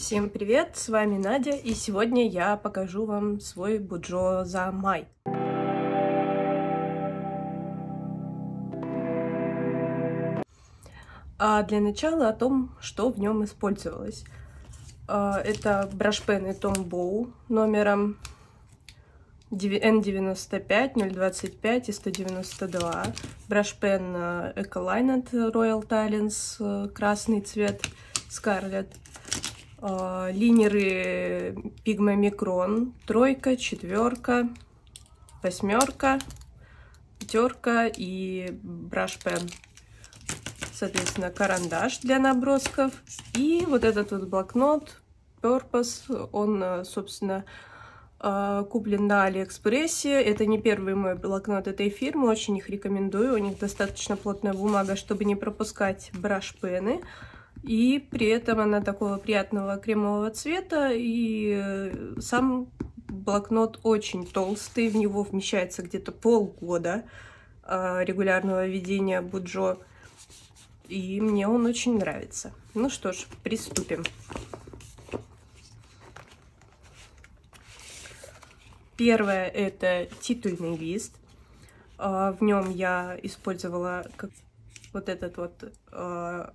Всем привет, с вами Надя, и сегодня я покажу вам свой буджо за май. А для начала о том, что в нем использовалось. А, это брашпены Tom Bow номером N95, 025 и 192. Брашпен Ecoline э, от Royal Talents, э, красный цвет, Scarlett а, линеры пигмомикрон, тройка, четверка, восьмерка, пятерка и браш пен. Соответственно, карандаш для набросков. И вот этот вот блокнот Purpose, он, э, собственно, э, куплен на Алиэкспрессе. Это не первый мой блокнот этой фирмы, очень их рекомендую. У них достаточно плотная бумага, чтобы не пропускать браш-пены. И при этом она такого приятного кремового цвета, и э, сам блокнот очень толстый, в него вмещается где-то полгода а, регулярного ведения Буджо, и мне он очень нравится. Ну что ж, приступим. Первое – это титульный лист. А, в нем я использовала вот этот вот а,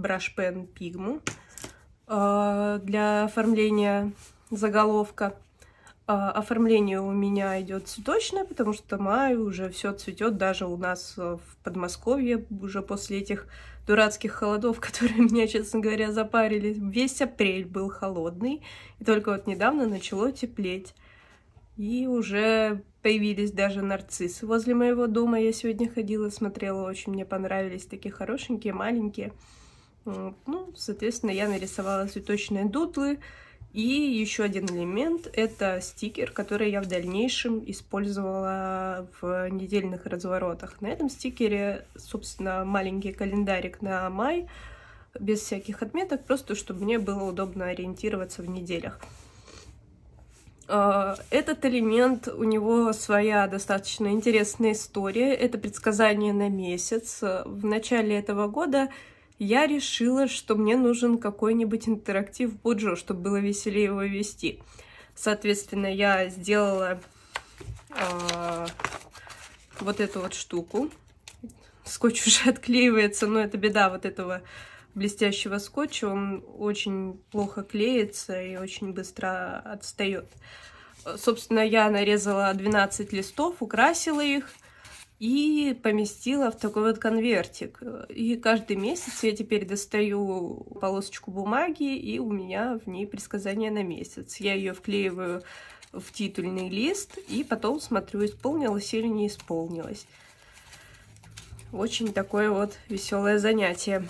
брашпен пигму э, для оформления заголовка. Э, оформление у меня идет цветочное, потому что май уже все цветет, даже у нас э, в Подмосковье, уже после этих дурацких холодов, которые меня, честно говоря, запарили. Весь апрель был холодный, и только вот недавно начало теплеть. И уже появились даже нарциссы возле моего дома. Я сегодня ходила, смотрела, очень мне понравились, такие хорошенькие, маленькие. Э, ну, соответственно, я нарисовала цветочные дудлы И еще один элемент – это стикер, который я в дальнейшем использовала в недельных разворотах. На этом стикере, собственно, маленький календарик на май, без всяких отметок, просто чтобы мне было удобно ориентироваться в неделях. Э, этот элемент, у него своя достаточно интересная история. Это предсказание на месяц. В начале этого года я решила, что мне нужен какой-нибудь интерактив Буджо, чтобы было веселее его вести. Соответственно, я сделала э, вот эту вот штуку. Скотч уже отклеивается, но это беда вот этого блестящего скотча. Он очень плохо клеится и очень быстро отстает. Собственно, я нарезала 12 листов, украсила их и поместила в такой вот конвертик. И каждый месяц я теперь достаю полосочку бумаги, и у меня в ней предсказание на месяц. Я ее вклеиваю в титульный лист и потом смотрю, исполнилось или не исполнилось. Очень такое вот веселое занятие.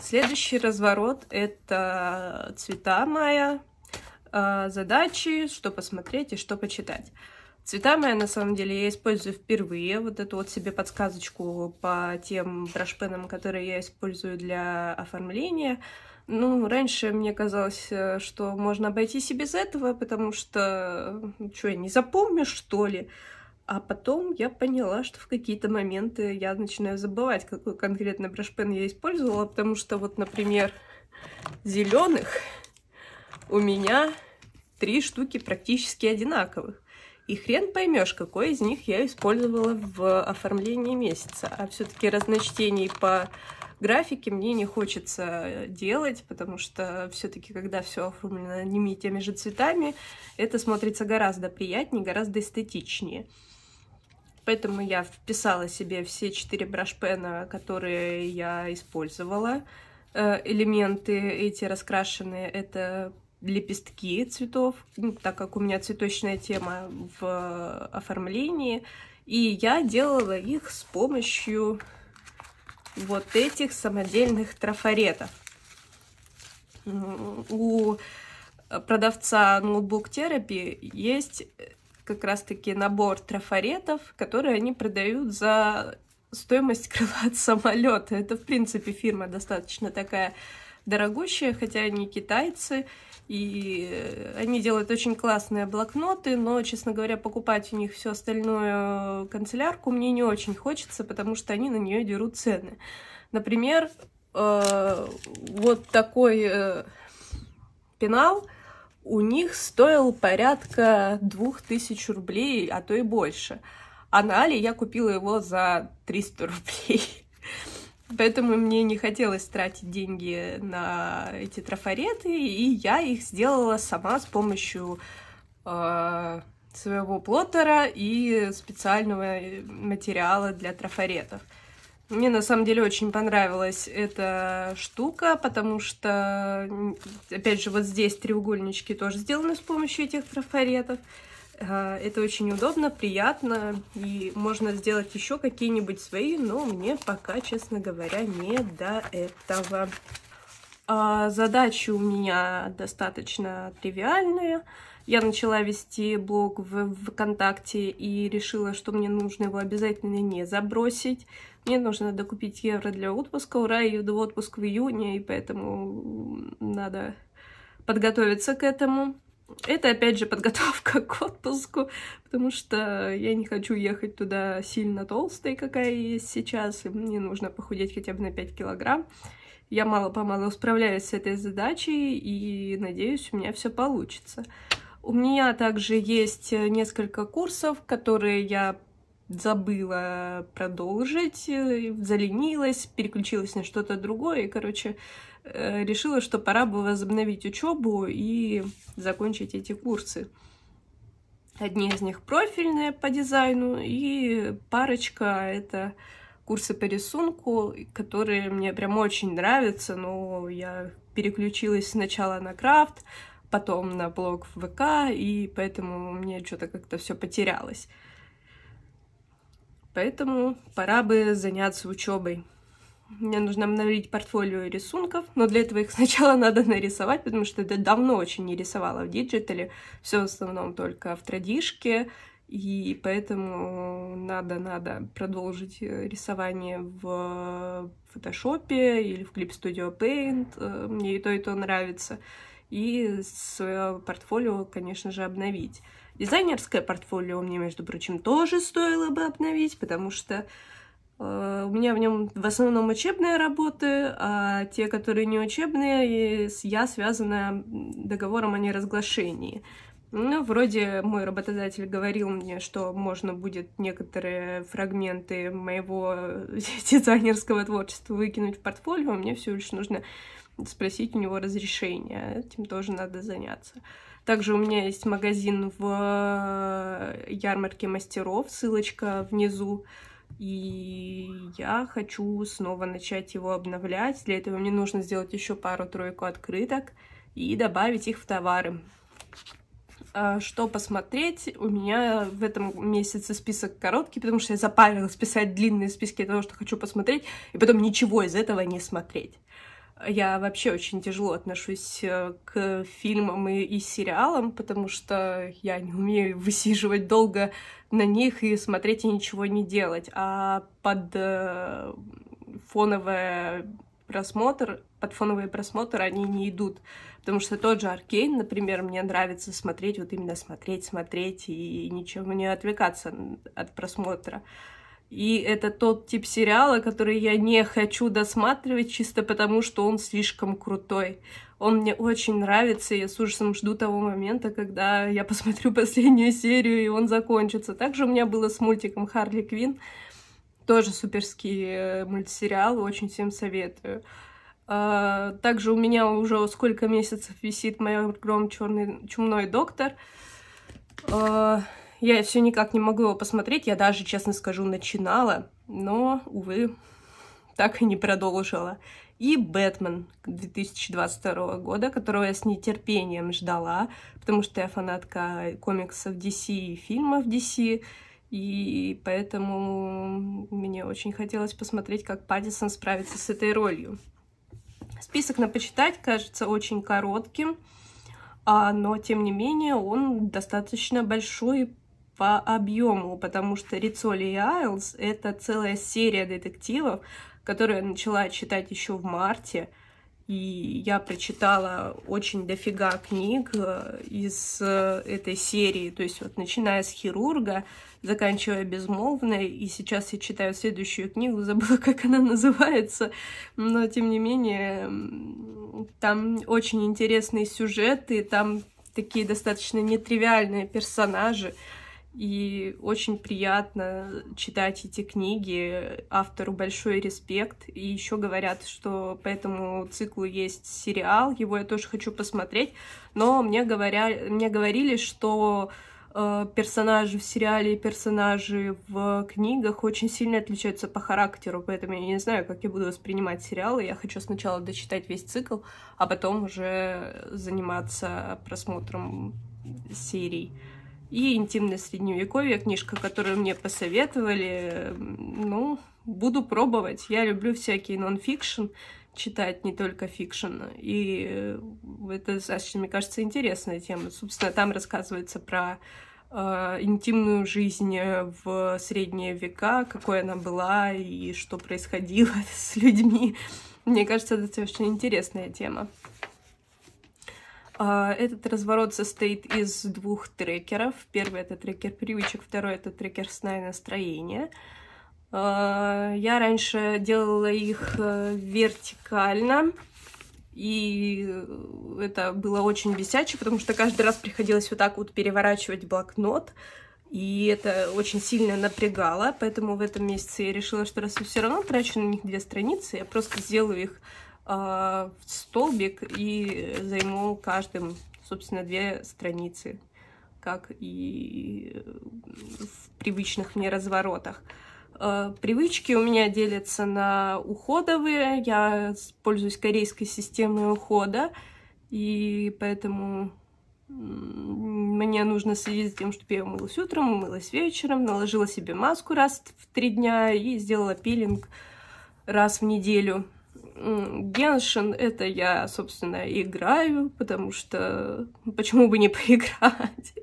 Следующий разворот это цвета мая, а, задачи, что посмотреть и что почитать. Цвета мои, на самом деле, я использую впервые. Вот эту вот себе подсказочку по тем брашпенам, которые я использую для оформления. Ну, раньше мне казалось, э, что можно обойтись и без этого, потому что, что, я не запомню, что ли? А потом я поняла, что в какие-то моменты я начинаю забывать, какой конкретно брашпен я использовала, потому что вот, например, зеленых у меня три штуки практически одинаковых. И хрен поймешь, какой из них я использовала в оформлении месяца. А все-таки разночтений по графике мне не хочется делать, потому что все-таки, когда все оформлено одними и теми же цветами, это смотрится гораздо приятнее, гораздо эстетичнее. Поэтому я вписала себе все четыре брашпена, которые я использовала э, элементы эти раскрашенные, это лепестки цветов, ну, так как у меня цветочная тема в оформлении. И я делала их с помощью вот этих самодельных трафаретов. У продавца ноутбук терапии есть э, как раз-таки набор трафаретов, которые они продают за стоимость крыла от самолета. Это, в принципе, фирма достаточно такая дорогущая, хотя они китайцы, и э, они делают очень классные блокноты, но, честно говоря, покупать у них всю остальную э, канцелярку мне не очень хочется, потому что они на нее дерут цены. Например, э, вот такой пенал у них стоил порядка 2000 рублей, а то и больше. А на Али я купила его за 300 рублей. Поэтому мне не хотелось тратить деньги на эти трафареты, и я их сделала сама с помощью э, своего плоттера и специального э, материала для трафаретов. Мне на самом деле очень понравилась эта штука, потому что, опять же, вот здесь треугольнички тоже сделаны с помощью этих трафаретов. А, это очень удобно, приятно, и можно сделать еще какие-нибудь свои, но мне пока, честно говоря, не до этого. А, задачи у меня достаточно тривиальные. Я начала вести блог в ВКонтакте и решила, что мне нужно его обязательно не забросить. Мне нужно докупить евро для отпуска. Ура, я иду в отпуск в июне, и поэтому надо подготовиться к этому. Это, опять же, подготовка к отпуску, потому что я не хочу ехать туда сильно толстой, какая есть сейчас, и мне нужно похудеть хотя бы на 5 килограмм. Я мало-помалу справляюсь с этой задачей, и надеюсь, у меня все получится. У меня также есть э, несколько курсов, которые я забыла продолжить, э, заленилась, переключилась на что-то другое, и, короче, э, решила, что пора бы возобновить учебу и закончить эти курсы. Одни из них профильные по дизайну, и парочка — это курсы по рисунку, которые мне прям очень нравятся, но я переключилась сначала на крафт, потом на блог в ВК, и поэтому мне что-то как-то все потерялось. Поэтому пора бы заняться учебой. Мне нужно обновить портфолио рисунков, но для этого их сначала надо нарисовать, потому что я давно очень не рисовала в диджитале, все в основном только в традишке, и поэтому надо-надо продолжить э, рисование в фотошопе или в Clip Studio Paint, э, мне и то, и то нравится, и свое портфолио, конечно же, обновить. Дизайнерское портфолио мне, между прочим, тоже стоило бы обновить, потому что э, у меня в нем в основном учебные работы, а те, которые не учебные, я связана договором о неразглашении. Ну, вроде мой работодатель говорил мне, что можно будет некоторые фрагменты моего э, дизайнерского творчества выкинуть в портфолио, а мне все лишь нужно спросить у него разрешения. Этим тоже надо заняться. Uh, также у меня есть магазин в э, ярмарке мастеров, ссылочка внизу. И я хочу снова начать его обновлять. Для этого мне нужно сделать еще пару-тройку открыток и добавить их в товары. А, что посмотреть? У меня в этом месяце список короткий, потому что я запарилась писать длинные списки того, что хочу посмотреть, и потом ничего из этого не смотреть. Я вообще очень тяжело отношусь э, к фильмам и, и сериалам, потому что я не умею высиживать долго на них и смотреть и ничего не делать. А под э, фоновое просмотр, под фоновый просмотр они не идут. Потому что тот же Аркейн, например, мне нравится смотреть, вот именно смотреть, смотреть и ничем не отвлекаться от просмотра. Uh, и это тот тип сериала, который я не хочу досматривать чисто потому, что он слишком крутой. Он мне очень нравится, и я с ужасом жду того момента, когда я посмотрю последнюю серию, и он закончится. Также у меня было с мультиком Харли Квин. Тоже суперский э, мультсериал, очень всем советую. А, также у меня уже сколько месяцев висит моя гром черный чумной доктор. А, я все никак не могу его посмотреть, я даже, честно скажу, начинала, но, увы, так и не продолжила. И «Бэтмен» 2022 года, которого я с нетерпением ждала, потому что я фанатка комиксов DC и фильмов DC, и поэтому мне очень хотелось посмотреть, как Паддисон справится с этой ролью. Список на почитать кажется очень коротким, а, но тем не менее он достаточно большой по объему, потому что Рицоли и Айлс — это целая серия детективов, которую я начала читать еще в марте, и я прочитала очень дофига книг э, из э, этой серии, то есть вот начиная с «Хирурга», заканчивая «Безмолвной», и сейчас я читаю следующую книгу, забыла, как она называется, но тем не менее там очень интересные сюжеты, там такие достаточно нетривиальные персонажи, и очень приятно читать эти книги. Автору большой респект. И еще говорят, что по этому циклу есть сериал. Его я тоже хочу посмотреть. Но мне, говоря... мне говорили, что э, персонажи в сериале и персонажи в книгах очень сильно отличаются по характеру. Поэтому я не знаю, как я буду воспринимать сериалы. Я хочу сначала дочитать весь цикл, а потом уже заниматься просмотром серий и «Интимное средневековье», книжка, которую мне посоветовали. Ну, буду пробовать. Я люблю всякий нон-фикшн читать, не только фикшн. И это достаточно, мне кажется, интересная тема. Собственно, там рассказывается про э, интимную жизнь в средние века, какой она была и что происходило с людьми. Мне кажется, это очень интересная тема. А, этот разворот состоит из двух трекеров. Первый это трекер привычек, второй это трекер сна и настроения. А, я раньше делала их э, вертикально, и это было очень бесяче, потому что каждый раз приходилось вот так вот переворачивать блокнот, и это очень сильно напрягало, поэтому в этом месяце я решила, что раз я все равно трачу на них две страницы, я просто сделаю их а, столбик и займу каждым, собственно, две страницы, как и в привычных мне разворотах. А, привычки у меня делятся на уходовые. Я пользуюсь корейской системой ухода, и поэтому мне нужно следить за тем, чтобы я умылась утром, умылась вечером, наложила себе маску раз в три дня и сделала пилинг раз в неделю. Геншин это я, собственно, играю, потому что почему бы не поиграть?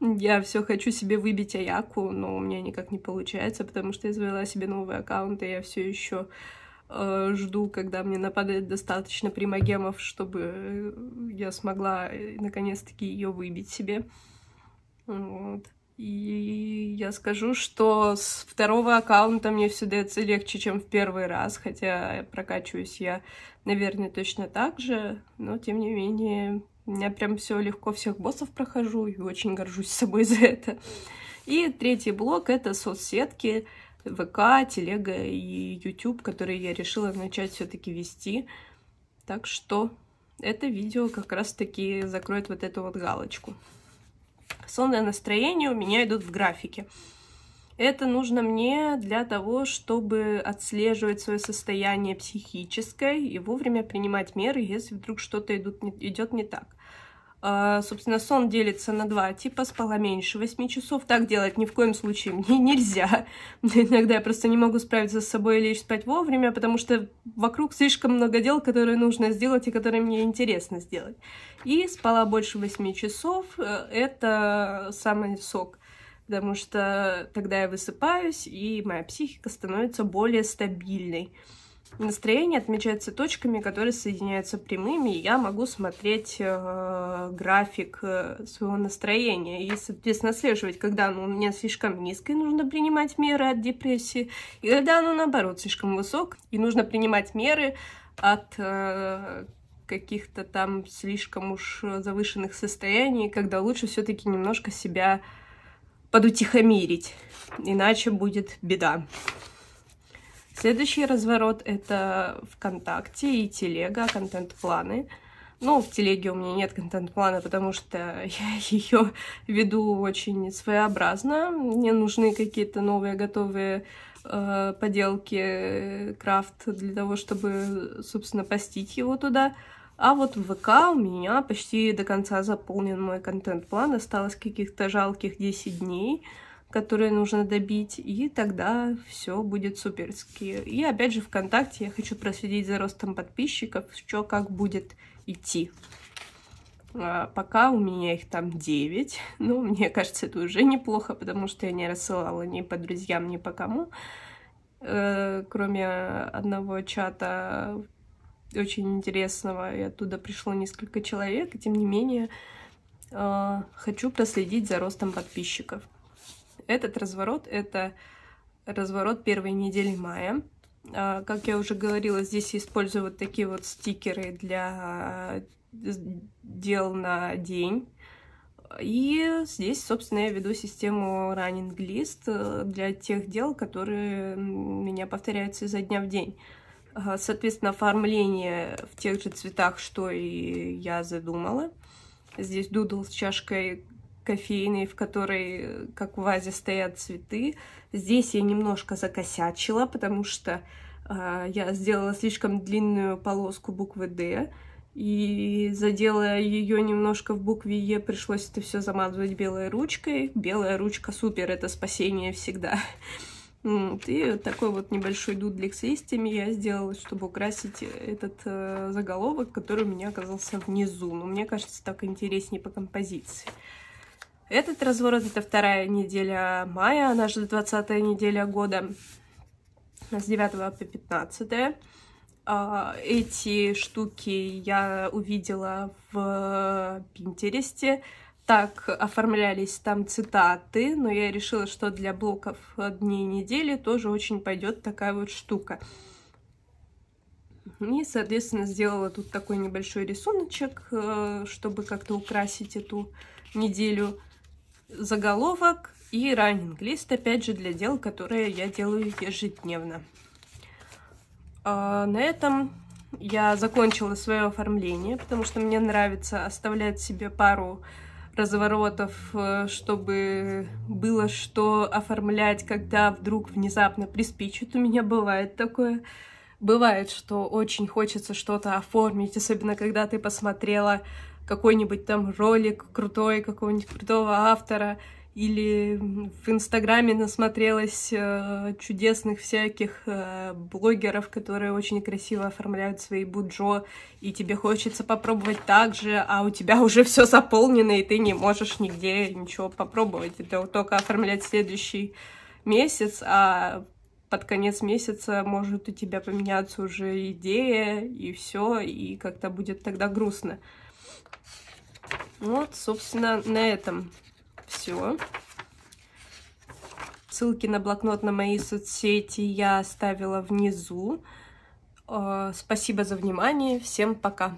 Я все хочу себе выбить Аяку, но у меня никак не получается, потому что я завела себе новый аккаунт, и я все еще э, жду, когда мне нападает достаточно примагемов, чтобы я смогла э, наконец-таки ее выбить себе. Вот. И я скажу, что с второго аккаунта мне все дается легче, чем в первый раз, хотя прокачиваюсь я, наверное, точно так же, но тем не менее, у меня прям все легко всех боссов прохожу и очень горжусь собой за это. И третий блок — это соцсетки, ВК, Телега и YouTube, которые я решила начать все-таки вести. Так что это видео как раз-таки закроет вот эту вот галочку сонное настроение у меня идут в графике. Это нужно мне для того, чтобы отслеживать свое состояние психическое и вовремя принимать меры, если вдруг что-то идет не так. А, собственно, сон делится на два типа. Спала меньше 8 часов. Так делать ни в коем случае мне нельзя. Иногда я просто не могу справиться с собой и лечь спать вовремя, потому что вокруг слишком много дел, которые нужно сделать и которые мне интересно сделать. И спала больше 8 часов. Э, это самый сок. Потому что тогда я высыпаюсь, и моя психика становится более стабильной. Настроение отмечается точками, которые соединяются прямыми, и я могу смотреть э, график э, своего настроения и, соответственно, отслеживать, когда оно у меня слишком низкое, нужно принимать меры от депрессии, и когда оно, наоборот, слишком высок, и нужно принимать меры от э, каких-то там слишком уж завышенных состояний, когда лучше все-таки немножко себя подутихомирить, иначе будет беда. Следующий разворот это ВКонтакте и Телега, контент-планы. Ну, в телеге у меня нет контент-плана, потому что я ее веду очень своеобразно. Мне нужны какие-то новые готовые э, поделки, крафт для того, чтобы, собственно, постить его туда. А вот в ВК у меня почти до конца заполнен мой контент-план. Осталось каких-то жалких 10 дней которые нужно добить, и тогда все будет суперски. И опять же ВКонтакте я хочу проследить за ростом подписчиков, что как будет идти. А пока у меня их там 9, но мне кажется, это уже неплохо, потому что я не рассылала ни по друзьям, ни по кому. Э, кроме одного чата очень интересного, и оттуда пришло несколько человек, и тем не менее э, хочу проследить за ростом подписчиков. Этот разворот – это разворот первой недели мая. А, как я уже говорила, здесь я использую вот такие вот стикеры для э, дел на день. И здесь, собственно, я веду систему running list э, для тех дел, которые у меня повторяются изо дня в день. А, соответственно, оформление в тех же цветах, что и я задумала. Здесь дудл с чашкой кофейной, в которой, э, как в вазе, стоят цветы. Здесь я немножко закосячила, потому что э, я сделала слишком длинную полоску буквы «Д», и задела ее немножко в букве Е, пришлось это все замазывать белой ручкой. Белая ручка супер, это спасение всегда. Вот, и вот такой вот небольшой дудлик с листьями я сделала, чтобы украсить э, этот э, заголовок, который у меня оказался внизу. Но мне кажется, так интереснее по композиции. Этот разворот – это вторая неделя мая, она же 20 неделя года, с 9 по 15. А, эти штуки я увидела в Пинтересте. Так оформлялись там цитаты, но я решила, что для блоков дней недели тоже очень пойдет такая вот штука. И, соответственно, сделала тут такой небольшой рисуночек, э, чтобы как-то украсить эту неделю заголовок и раннинг лист, опять же, для дел, которые я делаю ежедневно. А, на этом я закончила свое оформление, потому что мне нравится оставлять себе пару разворотов, э, чтобы было что оформлять, когда вдруг внезапно приспичит. У меня бывает такое. Бывает, что очень хочется что-то оформить, особенно когда ты посмотрела какой-нибудь там ролик крутой какого-нибудь крутого автора, или в Инстаграме насмотрелась э, чудесных всяких э, блогеров, которые очень красиво оформляют свои буджо, и тебе хочется попробовать так же, а у тебя уже все заполнено, и ты не можешь нигде ничего попробовать. Это только оформлять следующий месяц, а под конец месяца может у тебя поменяться уже идея, и все, и как-то будет тогда грустно. Вот, собственно, на этом все. Ссылки на блокнот на мои соцсети я оставила внизу. Э, спасибо за внимание. Всем пока.